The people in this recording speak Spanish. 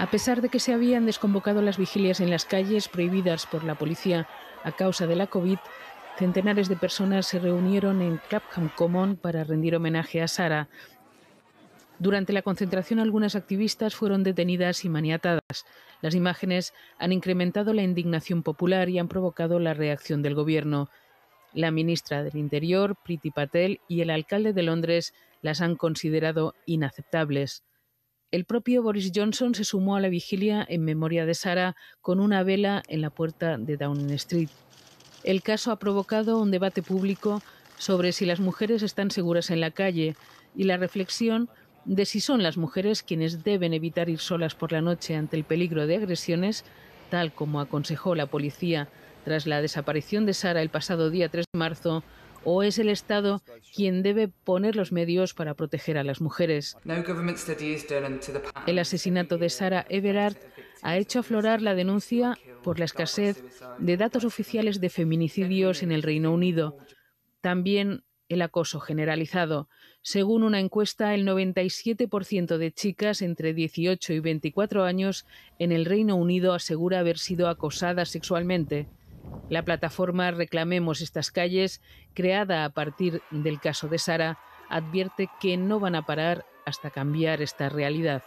A pesar de que se habían desconvocado las vigilias en las calles prohibidas por la policía a causa de la COVID, centenares de personas se reunieron en Clapham Common para rendir homenaje a Sara. Durante la concentración algunas activistas fueron detenidas y maniatadas. Las imágenes han incrementado la indignación popular y han provocado la reacción del gobierno. La ministra del Interior, Priti Patel, y el alcalde de Londres las han considerado inaceptables. El propio Boris Johnson se sumó a la vigilia en memoria de Sara con una vela en la puerta de Downing Street. El caso ha provocado un debate público sobre si las mujeres están seguras en la calle y la reflexión de si son las mujeres quienes deben evitar ir solas por la noche ante el peligro de agresiones, tal como aconsejó la policía tras la desaparición de Sara el pasado día 3 de marzo o es el Estado quien debe poner los medios para proteger a las mujeres. El asesinato de Sarah Everard ha hecho aflorar la denuncia por la escasez de datos oficiales de feminicidios en el Reino Unido. También el acoso generalizado. Según una encuesta, el 97% de chicas entre 18 y 24 años en el Reino Unido asegura haber sido acosadas sexualmente. La plataforma Reclamemos estas calles, creada a partir del caso de Sara, advierte que no van a parar hasta cambiar esta realidad.